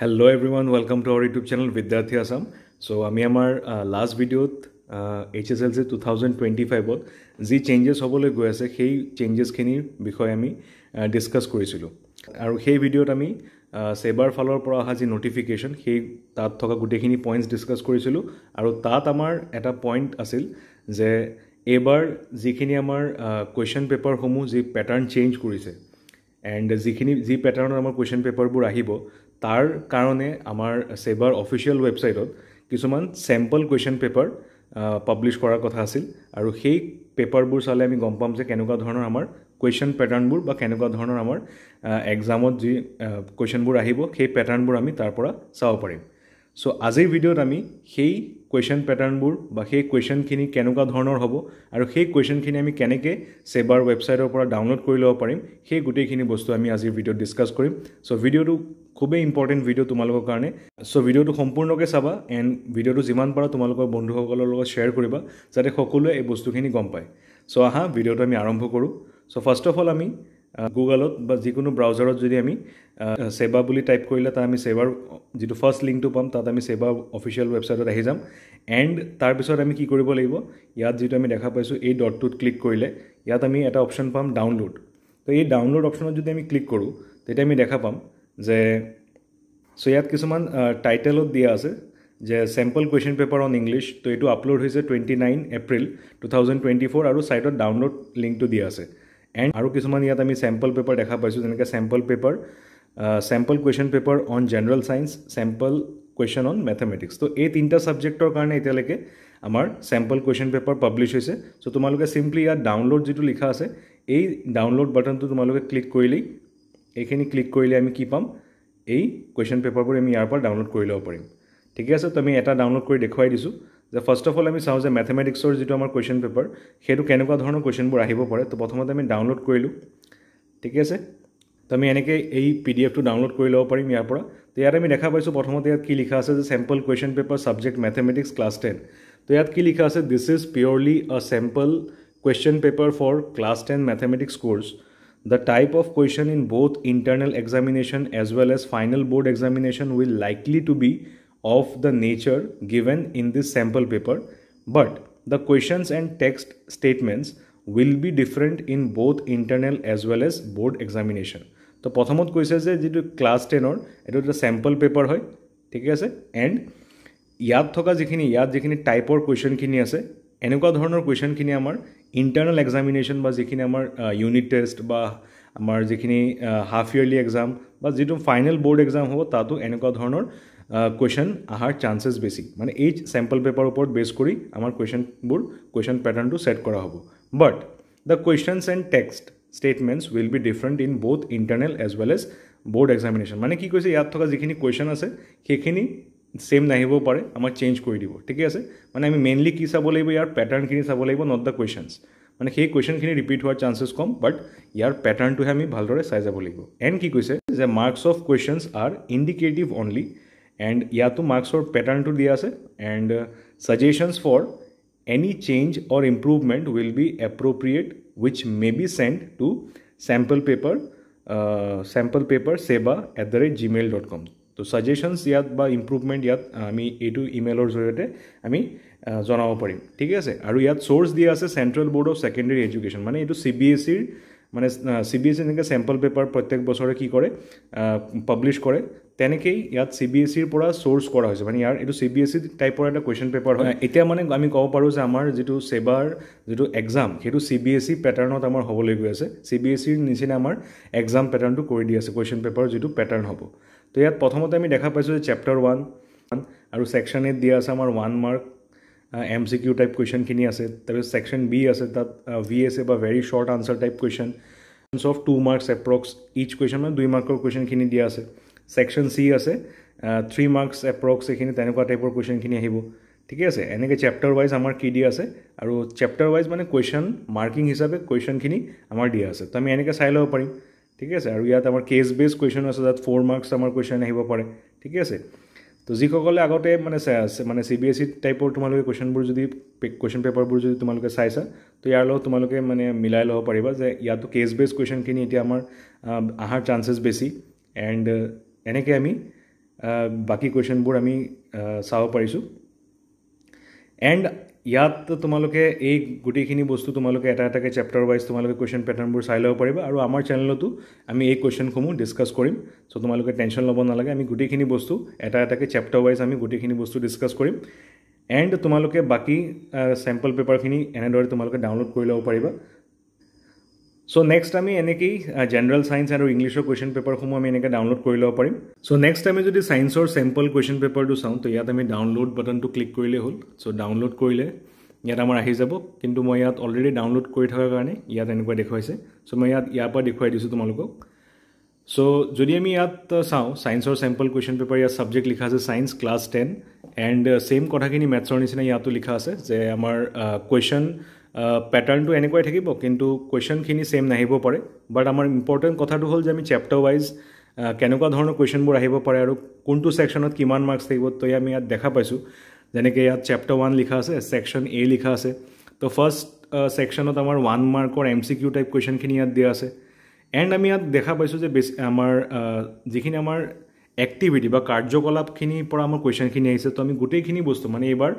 hello' everyone welcome to our YouTube channel Vidyarthi Assam so' আমি আমাৰ last ভিডিঅ'ত H S L C two thousand twenty ফাইভত যি changes হ'বলৈ গৈ আছে সেই চেঞ্জেছখিনিৰ বিষয়ে আমি ডিছকাছ uh, কৰিছিলোঁ আৰু সেই ভিডিঅ'ত আমি ছেবাৰ uh, ফালৰ পৰা অহা যি ন'টিফিকেশ্যন সেই তাত থকা গোটেইখিনি পইণ্টছ ডিছকাছ কৰিছিলোঁ আৰু তাত আমাৰ এটা পইণ্ট আছিল যে এইবাৰ যিখিনি আমাৰ কুৱেশ্যন uh, পেপাৰসমূহ যি পেটাৰ্ণ চেঞ্জ কৰিছে এণ্ড যিখিনি যি পেটাৰ্ণত আমাৰ কুৱেশ্যন পেপাৰবোৰ আহিব তাৰ কাৰণে আমাৰ ছেবাৰ অফিচিয়েল ৱেবছাইটত কিছুমান চেম্পল কুৱেশ্যন পেপাৰ পাব্লিছ কৰাৰ কথা আছিল আৰু সেই পেপাৰবোৰ চালে আমি গম পাম যে কেনেকুৱা ধৰণৰ আমাৰ কুৱেশ্যন পেটাৰ্ণবোৰ বা কেনেকুৱা ধৰণৰ আমাৰ এক্সামত যি কুৱেশ্যনবোৰ আহিব সেই পেটাৰ্ণবোৰ আমি তাৰ পৰা চাব পাৰিম চ' আজিৰ ভিডিঅ'ত আমি সেই কুৱেশ্যন পেটাৰ্ণবোৰ বা সেই কুৱেশ্যনখিনি কেনেকুৱা ধৰণৰ হ'ব আৰু সেই কুৱেশ্যনখিনি আমি কেনেকৈ ছেবাৰ ৱেবছাইটৰ পৰা ডাউনলোড কৰি ল'ব পাৰিম সেই গোটেইখিনি বস্তু আমি আজিৰ ভিডিঅ'ত ডিছকাছ কৰিম চ' ভিডিঅ'টো খুবেই ইম্পৰ্টেণ্ট ভিডিঅ' তোমালোকৰ কাৰণে চ' ভিডিঅ'টো সম্পূৰ্ণকৈ চাবা এণ্ড ভিডিঅ'টো যিমান পাৰা তোমালোকৰ বন্ধুসকলৰ লগত শ্বেয়াৰ কৰিবা যাতে সকলোৱে এই বস্তুখিনি গম পায় চ' আহা ভিডিঅ'টো আমি আৰম্ভ কৰোঁ চ' ফাৰ্ষ্ট অফ অল আমি গুগলত বা যিকোনো ব্ৰাউজাৰত যদি আমি ছেবা বুলি টাইপ কৰিলে তাত আমি ছেবাৰ যিটো ফাৰ্ষ্ট লিংকটো পাম তাত আমি ছেবা অফিচিয়েল ৱেবছাইটত আহি যাম এণ্ড তাৰপিছত আমি কি কৰিব লাগিব ইয়াত যিটো আমি দেখা পাইছোঁ এই ডটটোত ক্লিক কৰিলে ইয়াত আমি এটা অপশ্যন পাম ডাউনলোড তো এই ডাউনলোড অপশ্যনত যদি আমি ক্লিক কৰোঁ তেতিয়া আমি দেখা পাম যে চ' ইয়াত কিছুমান টাইটেলত দিয়া আছে যে sample question paper on English তো এইটো আপলোড হৈছে twenty nine April two thousand twenty four আৰু ছাইটত ডাউনলোড লিংকটো দিয়া আছে এণ্ড আৰু কিছুমান ইয়াত আমি চেম্পল পেপাৰ দেখা পাইছোঁ যেনেকৈ sample paper sample question paper on general science sample question on mathematics ত' এই তিনিটা ছাবজেক্টৰ কাৰণে এতিয়ালৈকে আমাৰ চেম্পল কুৱেশ্যন পেপাৰ পাব্লিছ হৈছে চ' তোমালোকে চিম্পলি ইয়াত ডাউনলোড যিটো লিখা আছে এই ডাউনলোড বাটনটো তোমালোকে ক্লিক কৰিলেই এইখিনি ক্লিক কৰিলে আমি কি পাম এই কুৱেশ্যন পেপাৰবোৰ আমি ইয়াৰ পৰা ডাউনলোড কৰি ল'ব পাৰিম ঠিকে আছে তো আমি এটা ডাউনলোড কৰি দেখুৱাই দিছোঁ যে ফাৰ্ষ্ট অফ অল আমি চাওঁ যে মেথেমেটিক্সৰ যিটো আমাৰ কুৱেশ্যন পেপাৰ সেইটো কেনেকুৱা ধৰণৰ কুৱেশ্যনবোৰ আহিব পাৰে তো প্ৰথমতে আমি ডাউনলোড কৰিলোঁ ঠিকে আছে তো আমি এনেকৈ এই পি ডি এফটো ডাউনলোড কৰি ল'ব পাৰিম ইয়াৰ পৰা তো ইয়াত আমি দেখা পাইছোঁ প্ৰথমতে ইয়াত কি লিখা আছে যে sample question paper subject mathematics class ten তো ইয়াত কি লিখা আছে this is purely a sample question paper for class ten mathematics course the type of question in both internal examination as well as final board examination will likely to be of the nature given in this sample paper but the questions and text statements will be different in both internal as well as board examination তো প্ৰথমত কৈছে যে যিটো class টেনৰ এইটো এটা sample paper হয় ঠিক আছে এণ্ড ইয়াত থকা যিখিনি ইয়াত যিখিনি টাইপৰ কুৱেশ্যনখিনি আছে এনেকুৱা ধৰণৰ কুৱেশ্যনখিনি আমাৰ ইণ্টাৰনেল এক্সামিনেশ্যন বা যিখিনি আমাৰ ইউনিট টেষ্ট বা আমাৰ যিখিনি হাফ ইয়াৰলি এক্সাম বা যিটো ফাইনেল বৰ্ড এক্সাম হ'ব তাতো এনেকুৱা ধৰণৰ কুৱেশ্যন অহাৰ চান্সেছ বেছি মানে এই চেম্পল পেপাৰৰ ওপৰত বেছ কৰি আমাৰ কুৱেশ্যনবোৰ কুৱেশ্যন পেটাৰ্ণটো ছেট কৰা হ'ব but the questions and text statements will be different in both internal as well as board examination মানে কি কৈছে ইয়াত থকা যিখিনি কুৱেশ্যন আছে সেইখিনি ছেম নাহিব পাৰে আমাক চেঞ্জ কৰি দিব ঠিকে আছে মানে আমি মেইনলি কি চাব লাগিব ইয়াৰ পেটাৰ্ণখিনি চাব লাগিব নট দ্য কুৱেশ্যনছ মানে সেই কুৱেশ্যনখিনি ৰিপিট হোৱাৰ চান্সেছ কম বাট ইয়াৰ পেটাৰ্ণটোহে আমি ভালদৰে চাই যাব লাগিব এণ্ড কি কৈছে যে marks of questions are indicative only and ইয়াতো মাৰ্কছৰ পেটাৰ্ণটো দিয়া আছে and suggestions for any change or improvement will be appropriate which may be sent to sample paper sample paper SEBA at the rate gmail dot com তো suggestions ইয়াত বা improvement ইয়াত আমি এইটো ইমেইলৰ জৰিয়তে আমি জনাব পাৰিম ঠিক আছে আৰু ইয়াত চ'ৰ্চ দিয়া আছে central board of secondary education মানে এইটো চি বি এছ চিৰ মানে চি বি এছ চি যেনেকৈ চেম্পল পেপাৰ প্ৰত্যেক বছৰে কি কৰে পাব্লিছ কৰে তেনেকেই ইয়াত চি বি এছ ইৰ পৰা চ'ৰ্চ কৰা হৈছে মানে ইয়াৰ এইটো চি বি এছ চি টাইপৰ এটা কুৱেশ্যন পেপাৰ হয় এতিয়া মানে আমি ক'ব পাৰোঁ যে আমাৰ যিটো ছেবাৰ যিটো এক্সাম সেইটো চি বি এছ চি পেটাৰ্ণত আমাৰ হ'বলৈ গৈ আছে চি বি এছ চিৰ নিচিনা আমাৰ এক্সাম পেটাৰ্ণটো কৰি দি আছে কুৱেশ্যন পেপাৰৰ যিটো পেটাৰ্ণ হ'ব তো ইয়াত প্ৰথমতে আমি দেখা পাইছোঁ যে চেপ্টাৰ ওৱান আৰু ছেকশ্যন এইট দিয়া আছে আমাৰ one mark M C Q type কুৱেশ্যনখিনি আছে তাৰপিছত ছেকশ্যন বি আছে তাত ভি আছে বা very short answer type questions of two marks approx each question মানে দুই মাৰ্কৰ কুৱেশ্যনখিনি দিয়া আছে ছেকশ্যন চি আছে থ্ৰী মাৰ্কছ এপ্ৰক্স এইখিনি তেনেকুৱা টাইপৰ কুৱেশ্যনখিনি আহিব ঠিকে আছে এনেকৈ চেপ্টাৰ ৱাইজ আমাৰ কি দিয়া আছে আৰু চেপ্টাৰ ৱাইজ মানে কুৱেশ্যন মাৰ্কিং হিচাপে কুৱেশ্যনখিনি আমাৰ দিয়া আছে তো আমি এনেকৈ চাই ল'ব পাৰিম ঠিক আছে আৰু ইয়াত আমাৰ কেছ বেছ কুৱেশ্যন আছে তাত ফ'ৰ মাৰ্কছ আমাৰ কুৱেশ্যন আহিব পাৰে ঠিকে আছে তো যিসকলে আগতে মানে মানে চি বি এছ চি টাইপৰ তোমালোকে কুৱেশ্যনবোৰ যদি কুৱেশ্যন পেপাৰবোৰ যদি তোমালোকে চাইছা তো ইয়াৰ লগত তোমালোকে মানে মিলাই ল'ব পাৰিবা যে ইয়াতো কেছ বেছ কুৱেশ্যনখিনি এতিয়া আমাৰ অহাৰ চান্সেছ বেছি এণ্ড এনেকৈ আমি বাকী কুৱেশ্যনবোৰ আমি চাব পাৰিছোঁ এণ্ড ইয়াত তোমালোকে এই গোটেইখিনি বস্তু তোমালোকে এটা এটাকৈ চেপ্টাৰ ৱাইজ তোমালোকে কুৱেশ্যন পেটাৰ্ণবোৰ চাই ল'ব পাৰিবা আৰু আমাৰ চেনেলতো আমি এই কুৱেশ্যনসমূহ ডিছকাছ কৰিম চ' তোমালোকে টেনশ্যন ল'ব নালাগে আমি গোটেইখিনি বস্তু এটা এটাকৈ চেপ্টাৰ ৱাইজ আমি গোটেইখিনি বস্তু ডিছকাছ কৰিম এণ্ড তোমালোকে বাকী চেম্পল পেপাৰখিনি এনেদৰে তোমালোকে ডাউনলোড কৰি ল'ব পাৰিবা সো নেক্সট আমি এনেকেই জেনেৰেল চায়েন্স আৰু ইংলিছৰ কুৱেশ্যন পেপাৰসমূহ আমি এনেকৈ ডাউনলোড কৰি ল'ব পাৰিম চ' নেক্সট আমি যদি চায়েন্সৰ চেম্পল কুৱেশ্যন পেপাৰটো চাওঁ তো ইয়াত আমি ডাউনলোড বাটনটো ক্লিক কৰিলেই হ'ল চ' ডাউনলোড কৰিলে ইয়াত আমাৰ আহি যাব কিন্তু মই ইয়াত অলৰেডি ডাউনলোড কৰি থকাৰ কাৰণে ইয়াত এনেকুৱা দেখুৱাইছে চ' মই ইয়াত ইয়াৰ পৰা দেখুৱাই দিছোঁ তোমালোকক চ' যদি আমি ইয়াত চাওঁ চায়েন্সৰ চেম্পল কুৱেশ্যন পেপাৰ ইয়াত ছাবজেক্ট লিখা আছে science class ten and same কথাখিনি মেথছৰ নিচিনা ইয়াতো লিখা আছে যে আমাৰ কুৱেশ্যন পেটাৰ্ণটো এনেকুৱাই থাকিব কিন্তু কুৱেশ্যনখিনি ছেইম নাহিব পাৰে বাট আমাৰ ইম্পৰ্টেণ্ট কথাটো হ'ল যে আমি চেপ্টাৰ ৱাইজ কেনেকুৱা ধৰণৰ কুৱেশ্যনবোৰ আহিব পাৰে আৰু কোনটো ছেকশ্যনত কিমান মাৰ্কছ থাকিব তো আমি ইয়াত দেখা পাইছোঁ যেনেকৈ ইয়াত চেপ্টাৰ ওৱান লিখা আছে ছেকশ্যন এ লিখা আছে তো ফাৰ্ষ্ট ছেকশ্যনত আমাৰ ওৱান মাৰ্কৰ এম চি কিউ টাইপ কুৱেশ্যনখিনি ইয়াত দিয়া আছে এণ্ড আমি ইয়াত দেখা পাইছোঁ যে বেছি আমাৰ যিখিনি আমাৰ এক্টিভিটি বা কাৰ্যকলাপখিনিৰ পৰা আমাৰ কুৱেশ্যনখিনি আহিছে তো আমি গোটেইখিনি বস্তু মানে এইবাৰ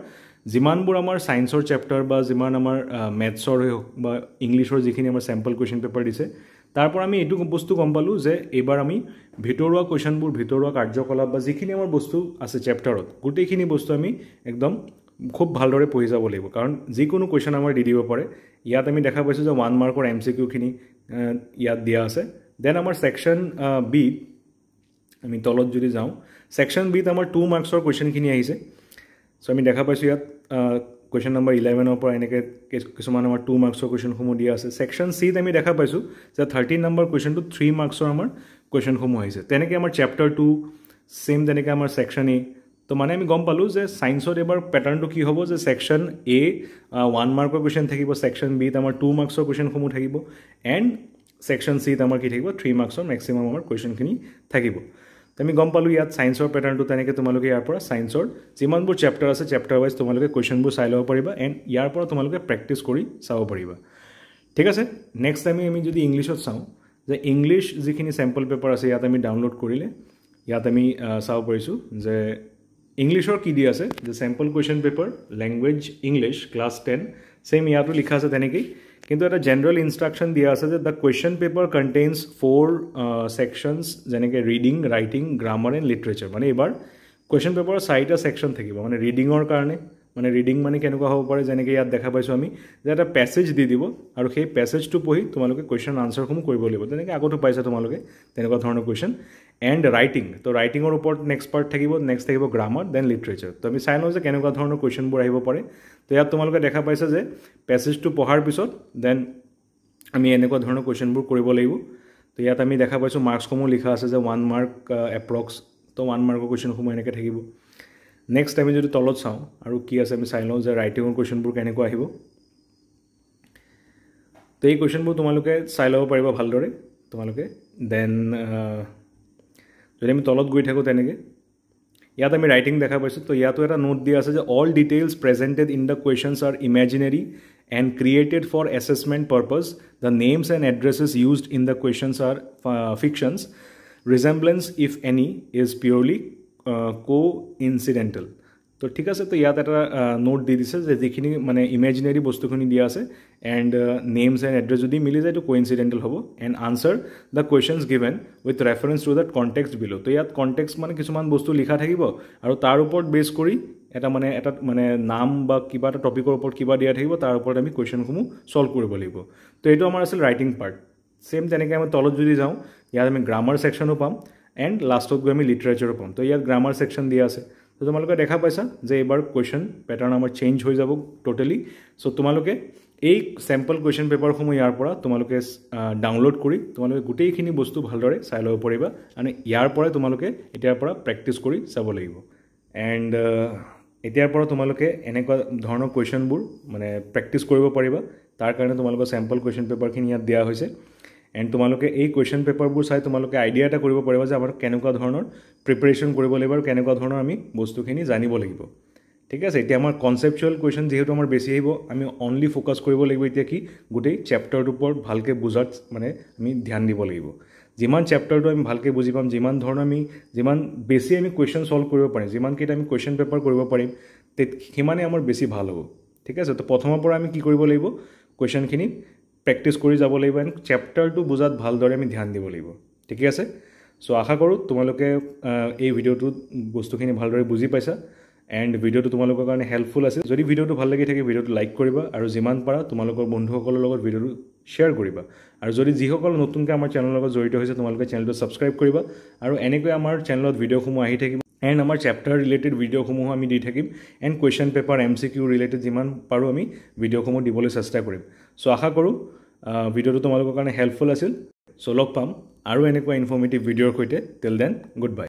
যিমানবোৰ আমাৰ ছায়েন্সৰ চেপ্টাৰ বা যিমান আমাৰ মেথছৰ হওক বা ইংলিছৰ যিখিনি আমাৰ চেম্পল কুৱেশ্যন পেপাৰ দিছে তাৰ পৰা আমি এইটো বস্তু গম পালোঁ যে এইবাৰ আমি ভিতৰুৱা কুৱেশ্যনবোৰ ভিতৰুৱা কাৰ্যকলাপ বা যিখিনি আমাৰ বস্তু আছে চেপ্টাৰত গোটেইখিনি বস্তু আমি একদম খুব ভালদৰে পঢ়ি যাব লাগিব কাৰণ যিকোনো কুৱেশ্যন আমাৰ দি দিব পাৰে ইয়াত আমি দেখা পাইছোঁ যে ওৱান মাৰ্কৰ এম চি কিউখিনি ইয়াত দিয়া আছে দেন আমাৰ ছেকশ্যন বিত আমি তলত যদি যাওঁ ছেকশ্যন বিত আমাৰ টু মাৰ্কছৰ কুৱেশ্যনখিনি আহিছে চ' আমি দেখা পাইছোঁ ইয়াত কুৱেশ্যন নম্বৰ ইলেভেনৰ পৰা এনেকৈ কিছুমান আমাৰ টু মাৰ্কছৰ কুৱেশ্যনসমূহ দিয়া আছে ছেকশ্যন চিত আমি দেখা পাইছোঁ যে থাৰ্টিন নম্বৰ কুৱেশ্যনটো থ্ৰী মাৰ্কছৰ আমাৰ কুৱেশ্যনসমূহ আহিছে তেনেকৈ আমাৰ চেপ্টাৰ টু ছেম তেনেকৈ আমাৰ ছেকশ্যন এ তো মানে আমি গম পালোঁ যে ছায়েন্সত এইবাৰ পেটাৰ্ণটো কি হ'ব যে ছেকশ্যন এ ওৱান মাৰ্কৰ কুৱেশ্যন থাকিব ছেকশ্যন বিত আমাৰ টু মাৰ্কছৰ কুৱেশ্যনসমূহ থাকিব এণ্ড ছেকশ্যন চিত আমাৰ কি থাকিব থ্ৰী মাৰ্কছৰ মেক্সিমাম আমাৰ কুৱেশ্যনখিনি থাকিব আমি গম পালোঁ ইয়াত চাইন্সৰ পেটাৰ্ণটো তেনেকৈ তোমালোকে ইয়াৰ পৰা চাইন্সৰ যিমানবোৰ চেপ্টাৰ আছে চেপ্টাৰ ৱাইজ তোমালোকে কুৱেশ্যনবোৰ চাই ল'ব পাৰিবা এণ্ড ইয়াৰ পৰা তোমালোকে প্ৰেক্টিছ কৰি চাব পাৰিবা ঠিক আছে নেক্সট টাইম আমি যদি ইংলিছত চাওঁ যে ইংলিছ যিখিনি চেম্পল পেপাৰ আছে ইয়াত আমি ডাউনলোড কৰিলে ইয়াত আমি চাব পাৰিছোঁ যে ইংলিছৰ কি দি আছে যে sample question paper language English class ten same ইয়াতো লিখা আছে তেনেকেই কিন্তু এটা জেনেৰেল ইনষ্ট্ৰাকশ্যন দিয়া আছে যে the question paper contains four sections যেনেকৈ reading writing grammar and literature মানে এইবাৰ কুৱেশ্যন পেপাৰৰ চাৰিটা ছেকশ্যন থাকিব মানে ৰিডিঙৰ কাৰণে মানে ৰিডিং মানে কেনেকুৱা হ'ব পাৰে যেনেকৈ ইয়াত দেখা পাইছোঁ আমি যে এটা পেছেজ দি দিব আৰু সেই পেছেজটো পঢ়ি তোমালোকে কুৱেশ্যন আনচাৰসমূহ কৰিব লাগিব তেনেকৈ আগতো পাইছা তোমালোকে তেনেকুৱা ধৰণৰ কুৱেশ্যন এণ্ড ৰাইটিং তো ৰাইটিঙৰ ওপৰত নেক্সট পাৰ্ট থাকিব নেক্সট থাকিব গ্ৰামাৰ দেন লিটাৰেচাৰ তো আমি চাই লওঁ যে কেনেকুৱা ধৰণৰ কুৱেশ্যনবোৰ আহিব পাৰে তো ইয়াত তোমালোকে দেখা পাইছা যে পেছেজটো পঢ়াৰ পিছত দেন আমি এনেকুৱা ধৰণৰ কুৱেশ্যনবোৰ কৰিব লাগিব তো ইয়াত আমি দেখা পাইছোঁ মাৰ্কছসমূহ লিখা আছে যে ওৱান মাৰ্ক এপ্ৰক্স তো ওৱান মাৰ্কৰ কুৱেশ্যনসমূহ এনেকৈ থাকিব নেক্সট আমি যদি তলত চাওঁ আৰু কি আছে আমি চাই লওঁ যে ৰাইটিঙৰ কুৱেশ্যনবোৰ কেনেকুৱা আহিব তো এই কুৱেশ্যনবোৰ তোমালোকে চাই ল'ব পাৰিবা ভালদৰে তোমালোকে দেন जो तलत गई थको तैने इतना राइटिंग देखा पाँच तो इतना नोट दिया all details presented in the questions are imaginary and created for assessment purpose the names and addresses use in the questions are fictions resemblance if any is purely coincidental তো ঠিক আছে তো ইয়াত এটা note দি দিছে যে যিখিনি মানে ইমেজিনেৰী বস্তুখিনি দিয়া আছে এণ্ড নেমছ এণ্ড এড্ৰেছ যদি মিলি যায় এইটো কোইনচিডেণ্টেল হ'ব and answer the questions given with reference to that context below তো ইয়াত কণ্টেক্স মানে কিছুমান বস্তু লিখা থাকিব আৰু তাৰ ওপৰত বেছ কৰি এটা মানে এটা মানে নাম বা কিবা এটা টপিকৰ ওপৰত কিবা দিয়া থাকিব তাৰ ওপৰত আমি কুৱেশ্যনসমূহ ছল্ভ কৰিব লাগিব তো এইটো আমাৰ আছিল ৰাইটিং পাৰ্ট ছেইম তেনেকৈ আমি তলত যদি যাওঁ ইয়াত আমি গ্ৰামাৰ ছেকশ্যনো পাম এণ্ড লাষ্টত গৈ আমি লিটাৰেচাৰো পাম তো ইয়াত গ্ৰামাৰ ছেকশ্যন দিয়া আছে তো তোমালোকে দেখা পাইছা যে এইবাৰ কুৱেশ্যন পেটাৰ্ণ আমাৰ চেঞ্জ হৈ যাব ট'টেলি চ' তোমালোকে এই চেম্পল কুৱেশ্যন পেপাৰসমূহ ইয়াৰ পৰা তোমালোকে ডাউনলোড কৰি তোমালোকে গোটেইখিনি বস্তু ভালদৰে চাই ল'ব পাৰিবা আৰু ইয়াৰ পৰাই তোমালোকে এতিয়াৰ পৰা প্ৰেক্টিচ কৰি চাব লাগিব এণ্ড এতিয়াৰ পৰা তোমালোকে এনেকুৱা ধৰণৰ কুৱেশ্যনবোৰ মানে প্ৰেক্টিচ কৰিব পাৰিবা তাৰ কাৰণে তোমালোকৰ চেম্পল কুৱেশ্যন পেপাৰখিনি ইয়াত দিয়া হৈছে এণ্ড তোমালোকে এই কুৱেশ্যন পেপাৰবোৰ চাই তোমালোকে আইডিয়া এটা কৰিব পাৰিবা যে আমাৰ কেনেকুৱা ধৰণৰ প্ৰিপেৰেশ্যন কৰিব লাগিব আৰু কেনেকুৱা ধৰণৰ আমি বস্তুখিনি জানিব লাগিব ঠিক আছে এতিয়া আমাৰ কনচেপচুৱেল কুৱেশ্যন যিহেতু আমাৰ বেছি আহিব আমি অনলি ফ'কাছ কৰিব লাগিব এতিয়া কি গোটেই চেপ্টাৰটোৰ ওপৰত ভালকৈ বুজাত মানে আমি ধ্যান দিব লাগিব যিমান চেপ্টাৰটো আমি ভালকৈ বুজি পাম যিমান ধৰণৰ আমি যিমান বেছি আমি কুৱেশ্যন ছল্ভ কৰিব পাৰিম যিমানকেইটা আমি কুৱেশ্যন পেপাৰ কৰিব পাৰিম সিমানেই আমাৰ বেছি ভাল হ'ব ঠিক আছে তো প্ৰথমৰ পৰা আমি কি কৰিব লাগিব কুৱেশ্যনখিনি প্ৰেক্টিছ কৰি যাব লাগিব এণ্ড চেপ্টাৰটো বুজাত ভালদৰে আমি ধ্যান দিব লাগিব ঠিকে আছে চ' আশা কৰোঁ তোমালোকে এই ভিডিঅ'টোত বস্তুখিনি ভালদৰে বুজি পাইছা এণ্ড ভিডিঅ'টো তোমালোকৰ কাৰণে হেল্পফুল আছিল যদি ভিডিঅ'টো ভাল লাগি থাকে ভিডিঅ'টো লাইক কৰিবা আৰু যিমান পাৰা তোমালোকৰ বন্ধুসকলৰ লগত ভিডিঅ'টো শ্বেয়াৰ কৰিবা আৰু যদি যিসকল নতুনকৈ আমাৰ চেনেলৰ লগত জড়িত হৈছে তোমালোকে চেনেলটো ছাবস্ক্ৰাইব কৰিবা আৰু এনেকৈ আমাৰ চেনেলত ভিডিঅ'সমূহ আহি থাকিব এণ্ড আমাৰ চেপ্টাৰ ৰিলেটেড ভিডিঅ'সমূহো আমি দি থাকিম and question paper M C Q related যিমান পাৰোঁ আমি ভিডিঅ'সমূহ দিবলৈ চেষ্টা কৰিম চ' আশা কৰোঁ ভিডিঅ'টো তোমালোকৰ কাৰণে হেল্পফুল আছিল চ' লগ পাম আৰু এনেকুৱা ইনফৰ্মেটিভ ভিডিঅ'ৰ সৈতে টিল দেন গুড বাই